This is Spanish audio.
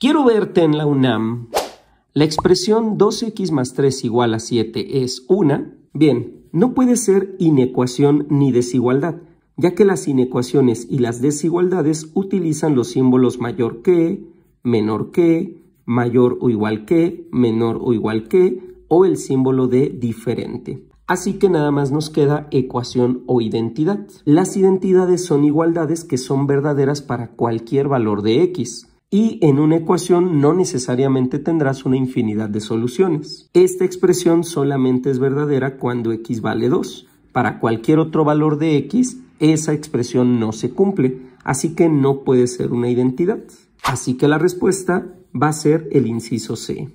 Quiero verte en la UNAM. La expresión 2x más 3 igual a 7 es una. Bien, no puede ser inecuación ni desigualdad, ya que las inecuaciones y las desigualdades utilizan los símbolos mayor que, menor que, mayor o igual que, menor o igual que, o el símbolo de diferente. Así que nada más nos queda ecuación o identidad. Las identidades son igualdades que son verdaderas para cualquier valor de x y en una ecuación no necesariamente tendrás una infinidad de soluciones. Esta expresión solamente es verdadera cuando x vale 2. Para cualquier otro valor de x, esa expresión no se cumple, así que no puede ser una identidad. Así que la respuesta va a ser el inciso C.